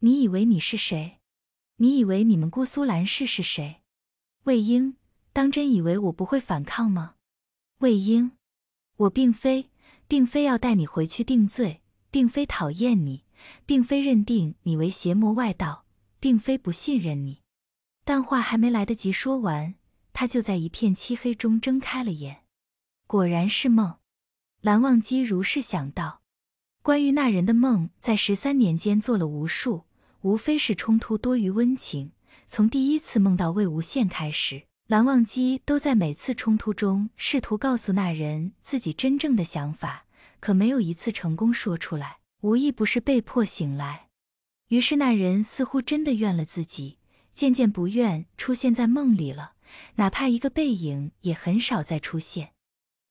你以为你是谁？你以为你们姑苏兰氏是谁？魏婴，当真以为我不会反抗吗？魏婴，我并非，并非要带你回去定罪，并非讨厌你，并非认定你为邪魔外道，并非不信任你。但话还没来得及说完，他就在一片漆黑中睁开了眼。果然是梦。蓝忘机如是想到，关于那人的梦，在十三年间做了无数。无非是冲突多于温情。从第一次梦到魏无羡开始，蓝忘机都在每次冲突中试图告诉那人自己真正的想法，可没有一次成功说出来，无一不是被迫醒来。于是那人似乎真的怨了自己，渐渐不愿出现在梦里了，哪怕一个背影也很少再出现。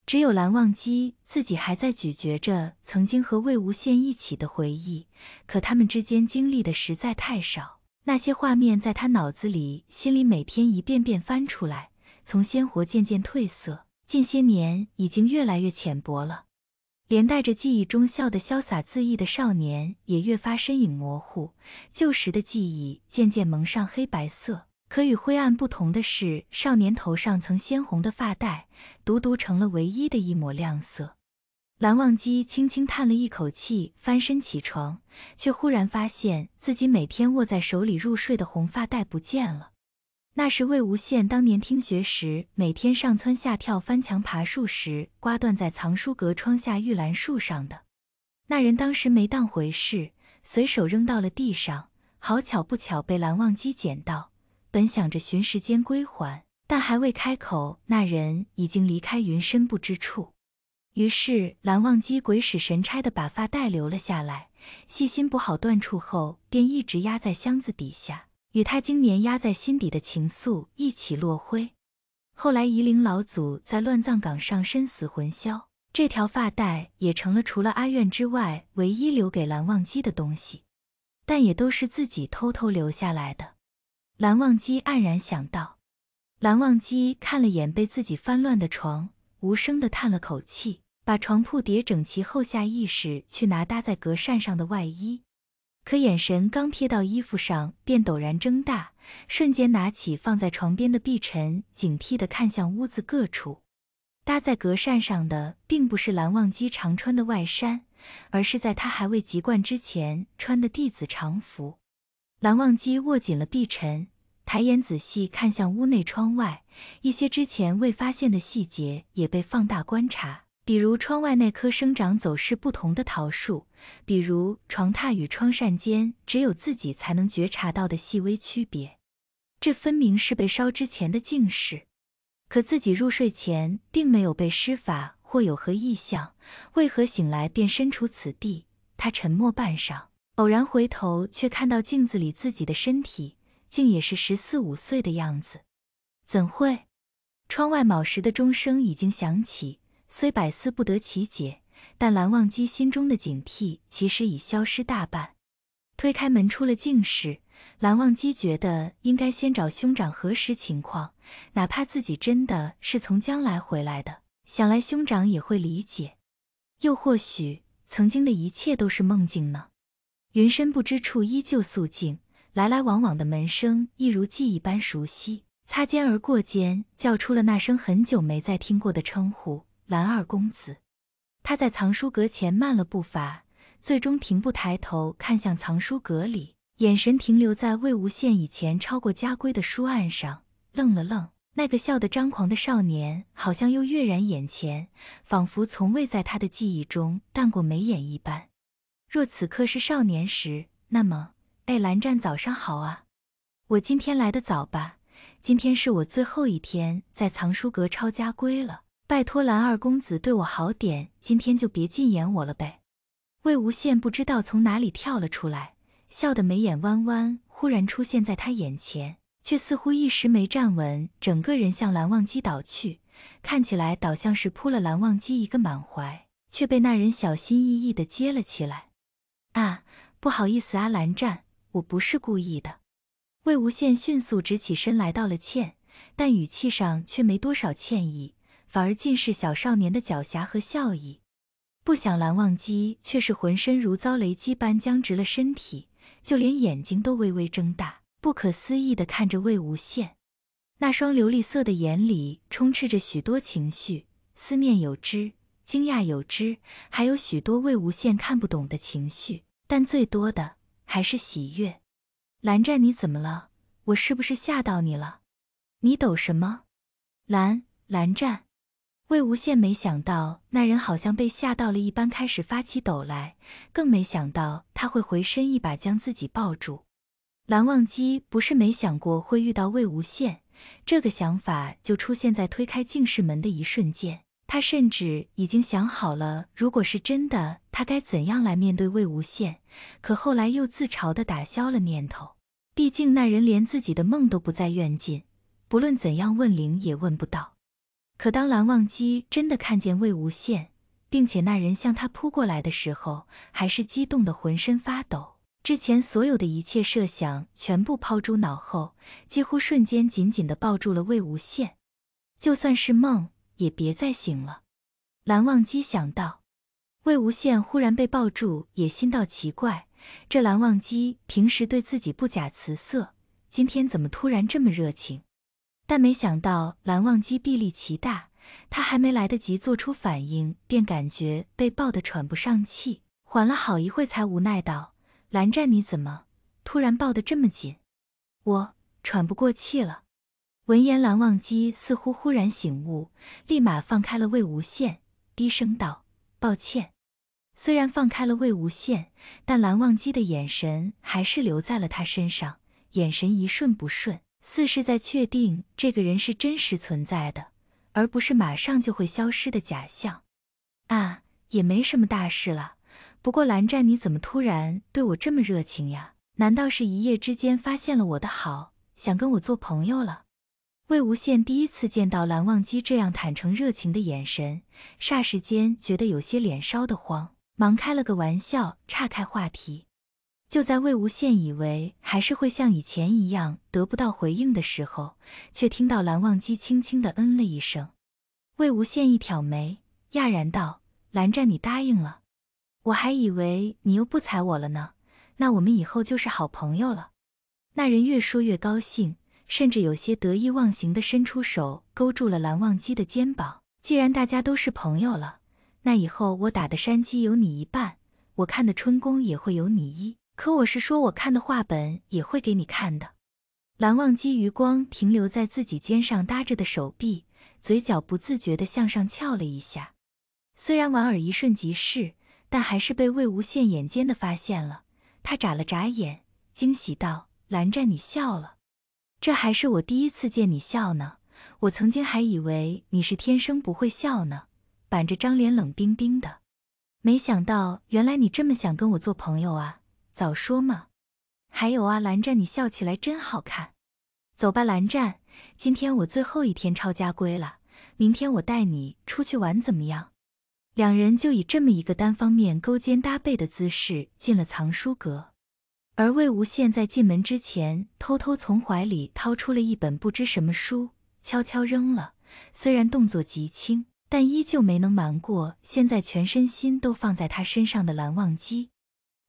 只有蓝忘机自己还在咀嚼着曾经和魏无羡一起的回忆，可他们之间经历的实在太少，那些画面在他脑子里、心里每天一遍遍翻出来，从鲜活渐渐褪色，近些年已经越来越浅薄了，连带着记忆中笑得潇洒恣意的少年也越发身影模糊，旧时的记忆渐渐蒙上黑白色。可与灰暗不同的是，少年头上曾鲜红的发带，独独成了唯一的一抹亮色。蓝忘机轻轻叹了一口气，翻身起床，却忽然发现自己每天握在手里入睡的红发带不见了。那是魏无羡当年听学时，每天上蹿下跳、翻墙爬树时，刮断在藏书阁窗下玉兰树上的。那人当时没当回事，随手扔到了地上，好巧不巧被蓝忘机捡到。本想着寻时间归还，但还未开口，那人已经离开云深不知处。于是蓝忘机鬼使神差的把发带留了下来，细心补好断处后，便一直压在箱子底下，与他经年压在心底的情愫一起落灰。后来夷陵老祖在乱葬岗上身死魂消，这条发带也成了除了阿苑之外唯一留给蓝忘机的东西，但也都是自己偷偷留下来的。蓝忘机黯然想到，蓝忘机看了眼被自己翻乱的床，无声地叹了口气，把床铺叠整齐后，下意识去拿搭在隔扇上的外衣，可眼神刚瞥到衣服上，便陡然睁大，瞬间拿起放在床边的碧尘，警惕地看向屋子各处。搭在隔扇上的并不是蓝忘机常穿的外衫，而是在他还未籍贯之前穿的弟子常服。蓝忘机握紧了碧尘，抬眼仔细看向屋内、窗外，一些之前未发现的细节也被放大观察，比如窗外那棵生长走势不同的桃树，比如床榻与窗扇间只有自己才能觉察到的细微区别。这分明是被烧之前的净室。可自己入睡前并没有被施法或有何异象，为何醒来便身处此地？他沉默半晌。偶然回头，却看到镜子里自己的身体，竟也是十四五岁的样子，怎会？窗外卯时的钟声已经响起，虽百思不得其解，但蓝忘机心中的警惕其实已消失大半。推开门出了镜室，蓝忘机觉得应该先找兄长核实情况，哪怕自己真的是从将来回来的，想来兄长也会理解。又或许，曾经的一切都是梦境呢？云深不知处，依旧肃静。来来往往的门声，一如记忆般熟悉。擦肩而过间，叫出了那声很久没再听过的称呼：“蓝二公子。”他在藏书阁前慢了步伐，最终停步，抬头看向藏书阁里，眼神停留在魏无羡以前抄过家规的书案上，愣了愣。那个笑得张狂的少年，好像又跃然眼前，仿佛从未在他的记忆中淡过眉眼一般。若此刻是少年时，那么，哎，蓝湛，早上好啊！我今天来的早吧？今天是我最后一天在藏书阁抄家规了，拜托蓝二公子对我好点，今天就别禁言我了呗。魏无羡不知道从哪里跳了出来，笑得眉眼弯弯，忽然出现在他眼前，却似乎一时没站稳，整个人向蓝忘机倒去，看起来倒像是扑了蓝忘机一个满怀，却被那人小心翼翼地接了起来。啊，不好意思啊，蓝湛，我不是故意的。魏无羡迅速直起身来道了歉，但语气上却没多少歉意，反而尽是小少年的狡黠和笑意。不想蓝忘机却是浑身如遭雷击般僵直了身体，就连眼睛都微微睁大，不可思议地看着魏无羡。那双琉璃色的眼里充斥着许多情绪，思念有之，惊讶有之，还有许多魏无羡看不懂的情绪。但最多的还是喜悦。蓝湛，你怎么了？我是不是吓到你了？你抖什么？蓝蓝湛，魏无羡没想到那人好像被吓到了一般，开始发起抖来。更没想到他会回身一把将自己抱住。蓝忘机不是没想过会遇到魏无羡，这个想法就出现在推开静室门的一瞬间。他甚至已经想好了，如果是真的，他该怎样来面对魏无羡。可后来又自嘲地打消了念头，毕竟那人连自己的梦都不在愿尽，不论怎样问灵也问不到。可当蓝忘机真的看见魏无羡，并且那人向他扑过来的时候，还是激动得浑身发抖，之前所有的一切设想全部抛诸脑后，几乎瞬间紧紧地抱住了魏无羡。就算是梦。也别再醒了，蓝忘机想到，魏无羡忽然被抱住，也心道奇怪，这蓝忘机平时对自己不假辞色，今天怎么突然这么热情？但没想到蓝忘机臂力奇大，他还没来得及做出反应，便感觉被抱得喘不上气，缓了好一会，才无奈道：“蓝湛，你怎么突然抱得这么紧？我喘不过气了。”闻言，蓝忘机似乎忽然醒悟，立马放开了魏无羡，低声道：“抱歉。”虽然放开了魏无羡，但蓝忘机的眼神还是留在了他身上，眼神一瞬不瞬，似是在确定这个人是真实存在的，而不是马上就会消失的假象。啊，也没什么大事了。不过，蓝湛，你怎么突然对我这么热情呀？难道是一夜之间发现了我的好，想跟我做朋友了？魏无羡第一次见到蓝忘机这样坦诚热情的眼神，霎时间觉得有些脸烧得慌，忙开了个玩笑，岔开话题。就在魏无羡以为还是会像以前一样得不到回应的时候，却听到蓝忘机轻轻的嗯了一声。魏无羡一挑眉，讶然道：“蓝湛，你答应了？我还以为你又不睬我了呢。那我们以后就是好朋友了。”那人越说越高兴。甚至有些得意忘形地伸出手，勾住了蓝忘机的肩膀。既然大家都是朋友了，那以后我打的山鸡有你一半，我看的春宫也会有你一。可我是说，我看的画本也会给你看的。蓝忘机余光停留在自己肩上搭着的手臂，嘴角不自觉地向上翘了一下。虽然莞尔一瞬即逝，但还是被魏无羡眼尖的发现了。他眨了眨眼，惊喜道：“蓝湛，你笑了。”这还是我第一次见你笑呢，我曾经还以为你是天生不会笑呢，板着张脸冷冰冰的，没想到原来你这么想跟我做朋友啊，早说嘛！还有啊，蓝湛，你笑起来真好看。走吧，蓝湛，今天我最后一天抄家规了，明天我带你出去玩怎么样？两人就以这么一个单方面勾肩搭背的姿势进了藏书阁。而魏无羡在进门之前，偷偷从怀里掏出了一本不知什么书，悄悄扔了。虽然动作极轻，但依旧没能瞒过现在全身心都放在他身上的蓝忘机。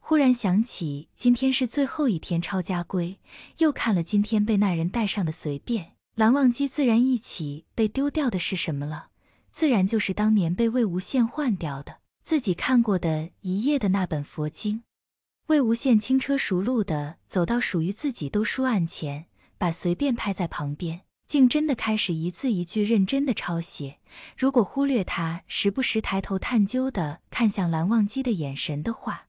忽然想起今天是最后一天抄家规，又看了今天被那人带上的随便，蓝忘机自然一起被丢掉的是什么了？自然就是当年被魏无羡换掉的自己看过的一页的那本佛经。魏无羡轻车熟路的走到属于自己都书案前，把随便拍在旁边，竟真的开始一字一句认真的抄写。如果忽略他时不时抬头探究的看向蓝忘机的眼神的话，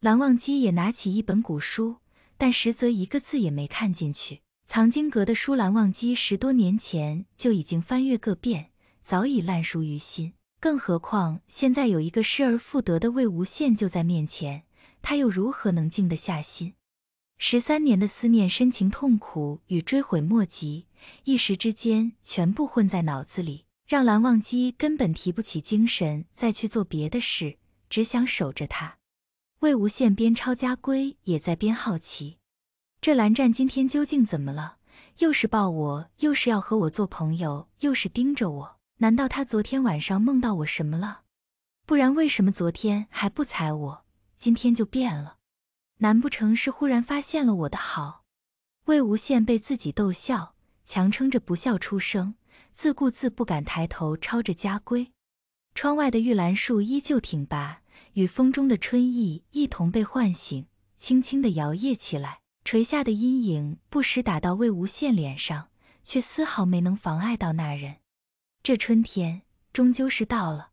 蓝忘机也拿起一本古书，但实则一个字也没看进去。藏经阁的书，蓝忘机十多年前就已经翻阅个遍，早已烂熟于心。更何况现在有一个失而复得的魏无羡就在面前。他又如何能静得下心？十三年的思念、深情、痛苦与追悔莫及，一时之间全部混在脑子里，让蓝忘机根本提不起精神再去做别的事，只想守着他。魏无羡边抄家规，也在边好奇：这蓝湛今天究竟怎么了？又是抱我，又是要和我做朋友，又是盯着我。难道他昨天晚上梦到我什么了？不然为什么昨天还不睬我？今天就变了，难不成是忽然发现了我的好？魏无羡被自己逗笑，强撑着不笑出声，自顾自不敢抬头抄着家规。窗外的玉兰树依旧挺拔，与风中的春意一同被唤醒，轻轻的摇曳起来。垂下的阴影不时打到魏无羡脸上，却丝毫没能妨碍到那人。这春天终究是到了。